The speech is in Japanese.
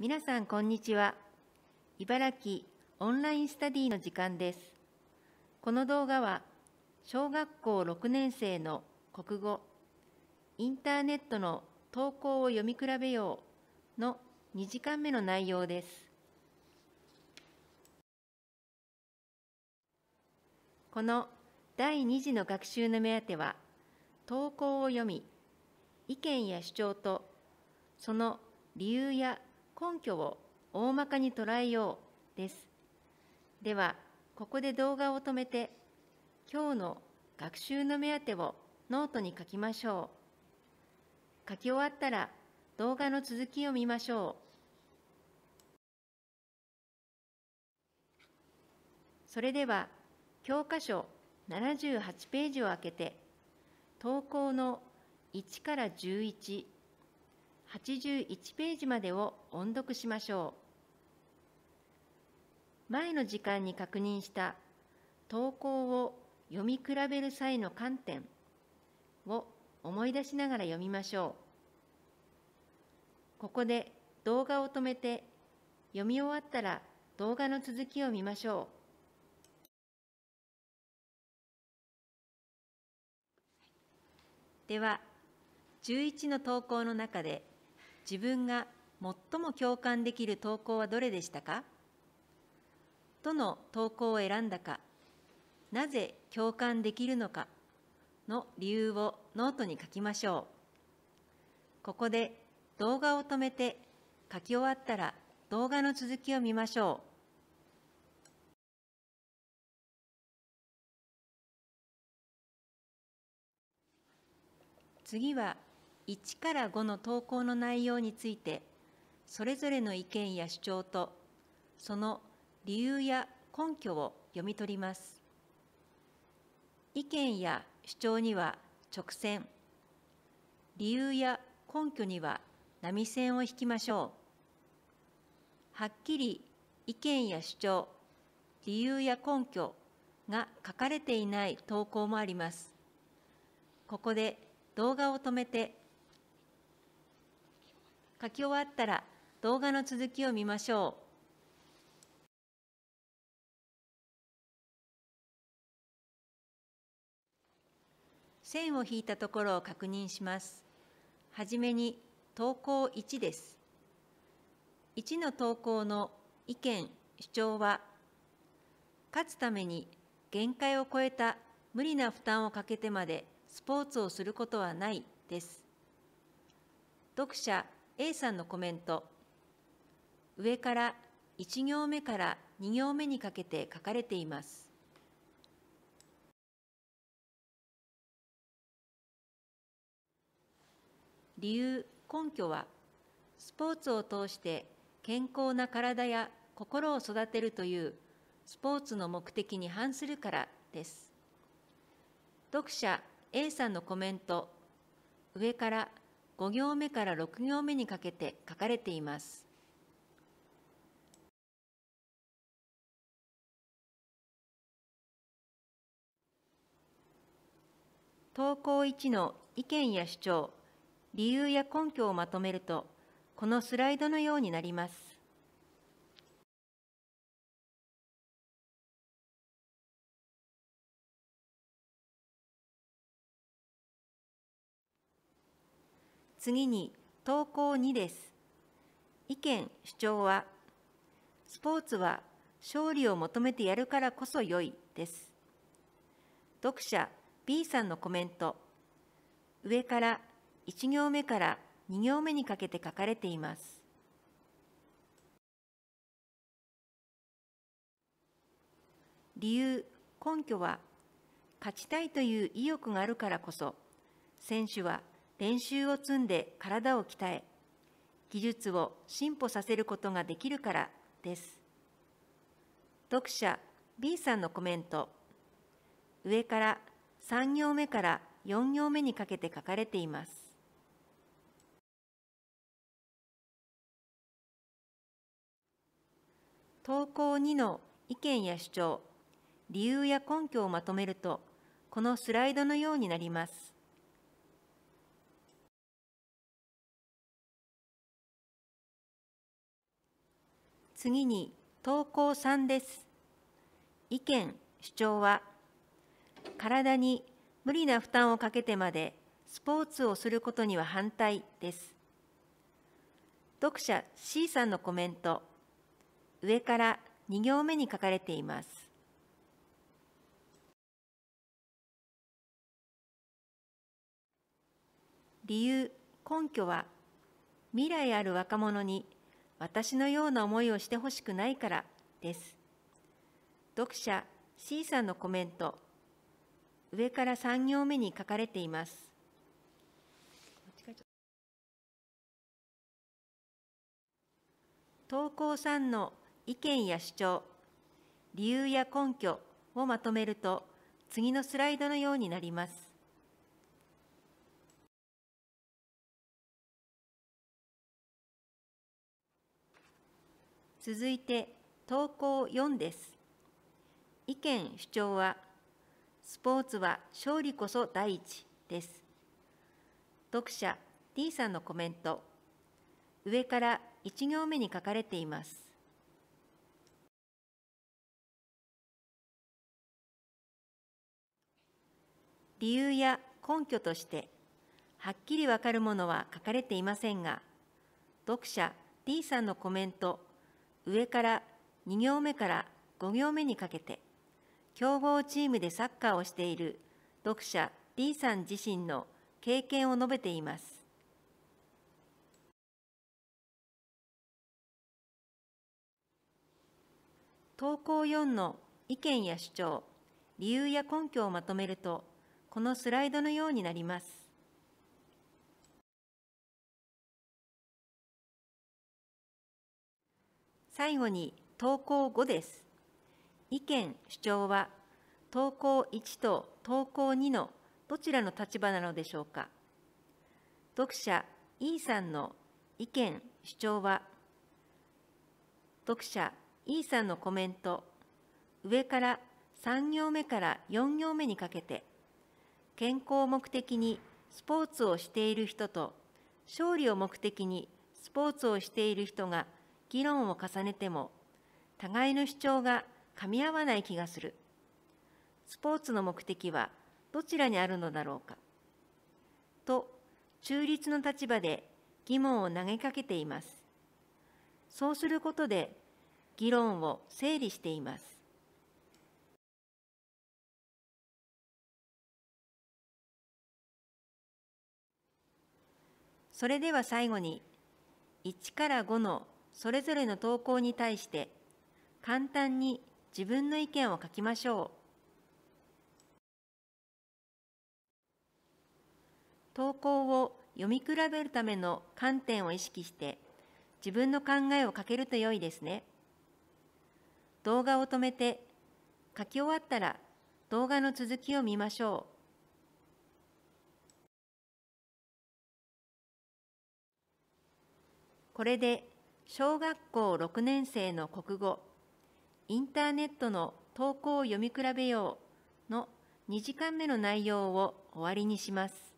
皆さんこんにちは茨城オンラインスタディの時間ですこの動画は小学校6年生の国語インターネットの投稿を読み比べようの2時間目の内容ですこの第2次の学習の目当ては投稿を読み意見や主張とその理由や根拠を大まかに捉えようです。では、ここで動画を止めて、今日の学習の目当てをノートに書きましょう。書き終わったら動画の続きを見ましょう。それでは、教科書78ページを開けて、投稿の1から11、81ページまでを音読しましょう前の時間に確認した投稿を読み比べる際の観点を思い出しながら読みましょうここで動画を止めて読み終わったら動画の続きを見ましょうでは11の投稿の中で自分が最も共感できる投稿はどれでしたかどの投稿を選んだか、なぜ共感できるのかの理由をノートに書きましょう。ここで動画を止めて書き終わったら動画の続きを見ましょう。次は1から5の投稿の内容についてそれぞれの意見や主張とその理由や根拠を読み取ります意見や主張には直線理由や根拠には波線を引きましょうはっきり意見や主張理由や根拠が書かれていない投稿もありますここで動画を止めて書き終わったら動画の続きを見ましょう。線を引いたところを確認します。はじめに投稿1です。1の投稿の意見・主張は、勝つために限界を超えた無理な負担をかけてまでスポーツをすることはないです。読者 A さんのコメント上から1行目から2行目にかけて書かれています理由根拠はスポーツを通して健康な体や心を育てるというスポーツの目的に反するからです読者 A さんのコメント上から5行目から6行目にかけて書かれています。投稿1の意見や主張、理由や根拠をまとめると、このスライドのようになります。次に投稿2です。意見・主張は、スポーツは勝利を求めてやるからこそ良いです。読者 B さんのコメント、上から1行目から2行目にかけて書かれています。理由、根拠は、勝ちたいという意欲があるからこそ、選手は練習を積んで体を鍛え技術を進歩させることができるからです読者 B さんのコメント上から3行目から4行目にかけて書かれています投稿2の意見や主張理由や根拠をまとめるとこのスライドのようになります次に投稿3です。意見、主張は、体に無理な負担をかけてまでスポーツをすることには反対です。読者 C さんのコメント、上から2行目に書かれています。理由根拠は未来ある若者に私のような思いをしてほしくないからです読者 C さんのコメント上から3行目に書かれています投稿さんの意見や主張理由や根拠をまとめると次のスライドのようになります続いて投稿4です。意見・主張は、スポーツは勝利こそ第一です。読者 D さんのコメント、上から1行目に書かれています。理由や根拠としてはっきりわかるものは書かれていませんが読者 D さんのコメント上から2行目から5行目にかけて競合チームでサッカーをしている読者 D さん自身の経験を述べています。投稿4の意見や主張理由や根拠をまとめるとこのスライドのようになります。最後に投稿5です。意見・主張は投稿1と投稿2のどちらの立場なのでしょうか。読者 E さんの意見・主張は読者 E さんのコメント上から3行目から4行目にかけて健康を目的にスポーツをしている人と勝利を目的にスポーツをしている人が議論を重ねても互いの主張が噛み合わない気がするスポーツの目的はどちらにあるのだろうかと中立の立場で疑問を投げかけていますそうすることで議論を整理していますそれでは最後に1から5の「それぞれの投稿に対して簡単に自分の意見を書きましょう投稿を読み比べるための観点を意識して自分の考えを書けると良いですね動画を止めて書き終わったら動画の続きを見ましょうこれで小学校6年生の国語インターネットの投稿を読み比べようの2時間目の内容を終わりにします。